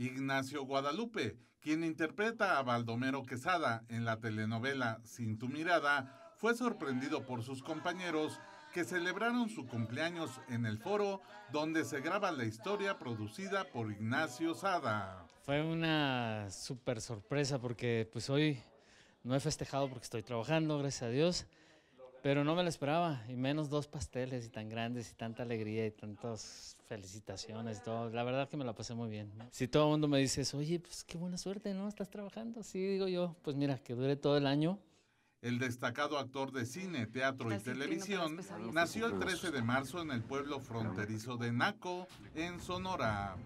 Ignacio Guadalupe, quien interpreta a Baldomero Quesada en la telenovela Sin tu mirada, fue sorprendido por sus compañeros que celebraron su cumpleaños en el foro donde se graba la historia producida por Ignacio Sada. Fue una súper sorpresa porque pues hoy no he festejado porque estoy trabajando, gracias a Dios. Pero no me lo esperaba, y menos dos pasteles y tan grandes y tanta alegría y tantas felicitaciones y todo. La verdad que me la pasé muy bien. Si todo el mundo me dice, oye, pues qué buena suerte, ¿no? Estás trabajando. Sí, digo yo, pues mira, que dure todo el año. El destacado actor de cine, teatro y televisión nació el 13 de marzo en el pueblo fronterizo de Naco, en Sonora.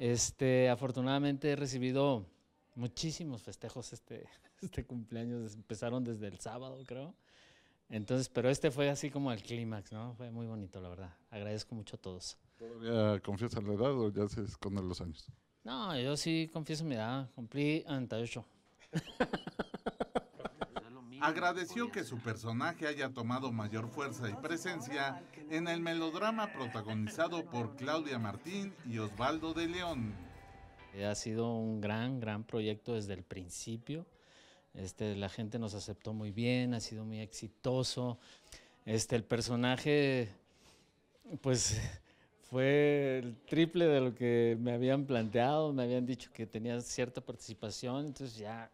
Este, afortunadamente he recibido muchísimos festejos este, este cumpleaños. Empezaron desde el sábado, creo. Entonces, pero este fue así como el clímax, ¿no? Fue muy bonito, la verdad. Agradezco mucho a todos. ¿Todavía confiesas la edad o ya se esconden los años? No, yo sí confieso mi edad. Cumplí 98. Agradeció que su personaje haya tomado mayor fuerza y presencia en el melodrama protagonizado por Claudia Martín y Osvaldo de León. Ha sido un gran, gran proyecto desde el principio este, la gente nos aceptó muy bien, ha sido muy exitoso. Este, el personaje, pues fue el triple de lo que me habían planteado, me habían dicho que tenía cierta participación, entonces ya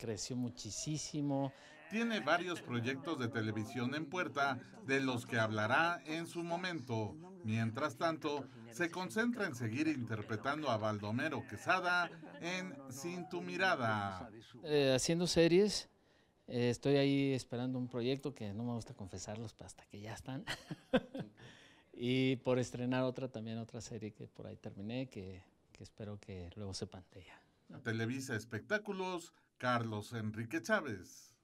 creció muchísimo. Tiene varios proyectos de televisión en puerta de los que hablará en su momento. Mientras tanto, se concentra en seguir interpretando a Baldomero Quesada en Sin tu mirada. Eh, haciendo series, eh, estoy ahí esperando un proyecto que no me gusta confesarlos hasta que ya están. y por estrenar otra también, otra serie que por ahí terminé, que, espero que luego se pantea. Televisa Espectáculos, Carlos Enrique Chávez.